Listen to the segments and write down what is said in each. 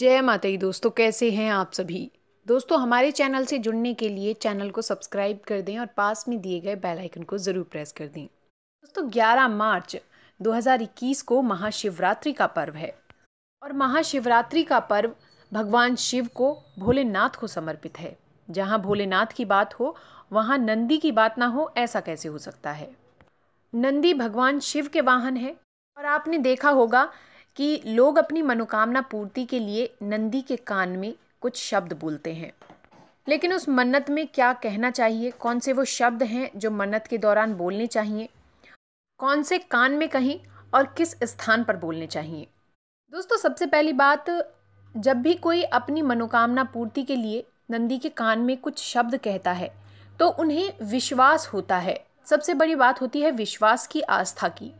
जय माता दी दोस्तों कैसे हैं आप सभी दोस्तों हमारे चैनल से जुड़ने के लिए चैनल को सब्सक्राइब कर दें और पास में दिए गए बेल आइकन को ज़रूर प्रेस कर दें दोस्तों 11 मार्च 2021 को महाशिवरात्रि का पर्व है और महाशिवरात्रि का पर्व भगवान शिव को भोलेनाथ को समर्पित है जहाँ भोलेनाथ की बात हो वहाँ नंदी की बात ना हो ऐसा कैसे हो सकता है नंदी भगवान शिव के वाहन है और आपने देखा होगा कि लोग अपनी मनोकामना पूर्ति के लिए नंदी के कान में कुछ शब्द बोलते हैं लेकिन उस मन्नत में क्या कहना चाहिए कौन से वो शब्द हैं जो मन्नत के दौरान बोलने चाहिए कौन से कान में कहीं और किस स्थान पर बोलने चाहिए दोस्तों सबसे पहली बात जब भी कोई अपनी मनोकामना पूर्ति के लिए नंदी के कान में कुछ शब्द कहता है तो उन्हें विश्वास होता है सबसे बड़ी बात होती है विश्वास की आस्था की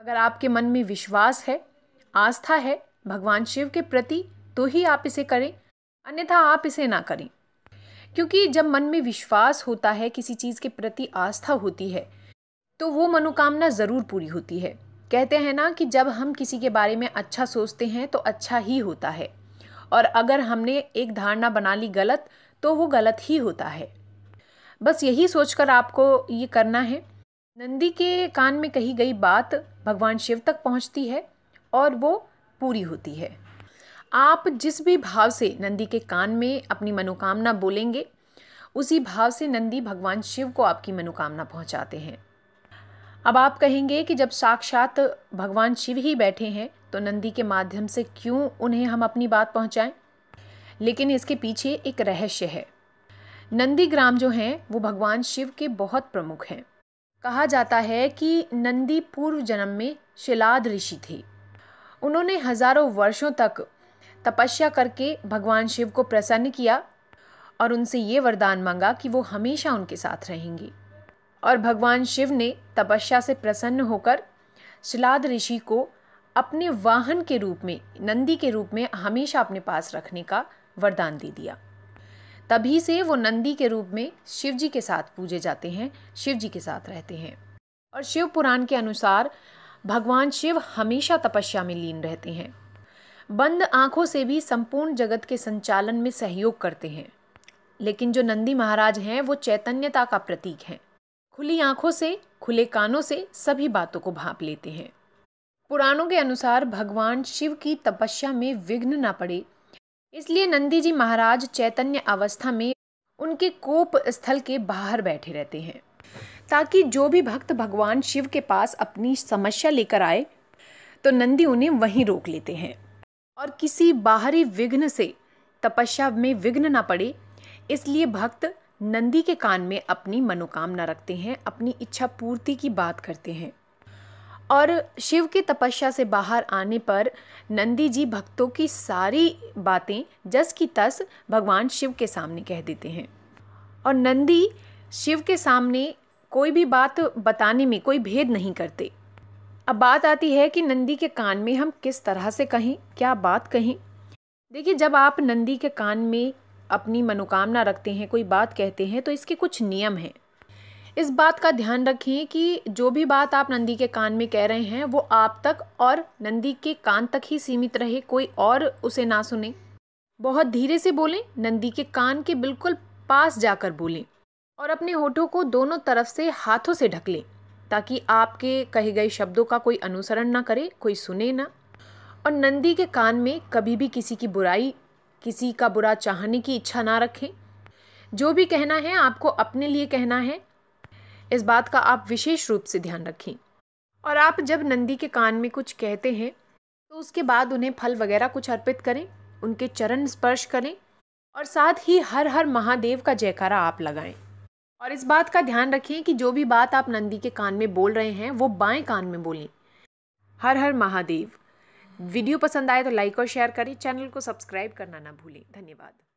अगर आपके मन में विश्वास है आस्था है भगवान शिव के प्रति तो ही आप इसे करें अन्यथा आप इसे ना करें क्योंकि जब मन में विश्वास होता है किसी चीज़ के प्रति आस्था होती है तो वो मनोकामना ज़रूर पूरी होती है कहते हैं ना कि जब हम किसी के बारे में अच्छा सोचते हैं तो अच्छा ही होता है और अगर हमने एक धारणा बना ली गलत तो वो गलत ही होता है बस यही सोचकर आपको ये करना है नंदी के कान में कही गई बात भगवान शिव तक पहुंचती है और वो पूरी होती है आप जिस भी भाव से नंदी के कान में अपनी मनोकामना बोलेंगे उसी भाव से नंदी भगवान शिव को आपकी मनोकामना पहुंचाते हैं अब आप कहेंगे कि जब साक्षात भगवान शिव ही बैठे हैं तो नंदी के माध्यम से क्यों उन्हें हम अपनी बात पहुंचाएं? लेकिन इसके पीछे एक रहस्य है नंदी ग्राम जो हैं वो भगवान शिव के बहुत प्रमुख हैं कहा जाता है कि नंदी पूर्व जन्म में शिलाद ऋषि थे उन्होंने हजारों वर्षों तक तपस्या करके भगवान शिव को प्रसन्न किया और उनसे ये वरदान मांगा कि वो हमेशा उनके साथ रहेंगी और भगवान शिव ने तपस्या से प्रसन्न होकर शिलाद ऋषि को अपने वाहन के रूप में नंदी के रूप में हमेशा अपने पास रखने का वरदान दे दिया तभी से वो नंदी के रूप में शिव जी के साथ पूजे जाते हैं शिव जी के साथ रहते हैं और शिव पुराण के अनुसार भगवान शिव हमेशा तपस्या में लीन रहते हैं बंद आंखों से भी संपूर्ण जगत के संचालन में सहयोग करते हैं लेकिन जो नंदी महाराज हैं वो चैतन्यता का प्रतीक हैं खुली आंखों से खुले कानों से सभी बातों को भाप लेते हैं पुराणों के अनुसार भगवान शिव की तपस्या में विघ्न ना पड़े इसलिए नंदी जी महाराज चैतन्य अवस्था में उनके कोप स्थल के बाहर बैठे रहते हैं ताकि जो भी भक्त भगवान शिव के पास अपनी समस्या लेकर आए तो नंदी उन्हें वहीं रोक लेते हैं और किसी बाहरी विघ्न से तपस्या में विघ्न ना पड़े इसलिए भक्त नंदी के कान में अपनी मनोकामना रखते हैं अपनी इच्छा पूर्ति की बात करते हैं और शिव की तपस्या से बाहर आने पर नंदी जी भक्तों की सारी बातें जस की तस भगवान शिव के सामने कह देते हैं और नंदी शिव के सामने कोई भी बात बताने में कोई भेद नहीं करते अब बात आती है कि नंदी के कान में हम किस तरह से कहें क्या बात कहें देखिए जब आप नंदी के कान में अपनी मनोकामना रखते हैं कोई बात कहते हैं तो इसके कुछ नियम हैं इस बात का ध्यान रखें कि जो भी बात आप नंदी के कान में कह रहे हैं वो आप तक और नंदी के कान तक ही सीमित रहे कोई और उसे ना सुने बहुत धीरे से बोलें नंदी के कान के बिल्कुल पास जाकर बोलें और अपने होठों को दोनों तरफ से हाथों से ढक लें ताकि आपके कहे गए शब्दों का कोई अनुसरण ना करे कोई सुने ना और नंदी के कान में कभी भी किसी की बुराई किसी का बुरा चाहने की इच्छा ना रखें जो भी कहना है आपको अपने लिए कहना है इस बात का आप विशेष रूप से ध्यान रखें और आप जब नंदी के कान में कुछ कहते हैं तो उसके बाद उन्हें फल वगैरह कुछ अर्पित करें उनके चरण स्पर्श करें और साथ ही हर हर महादेव का जयकारा आप लगाएं और इस बात का ध्यान रखें कि जो भी बात आप नंदी के कान में बोल रहे हैं वो बाएं कान में बोलें हर हर महादेव वीडियो पसंद आए तो लाइक और शेयर करें चैनल को सब्सक्राइब करना ना भूलें धन्यवाद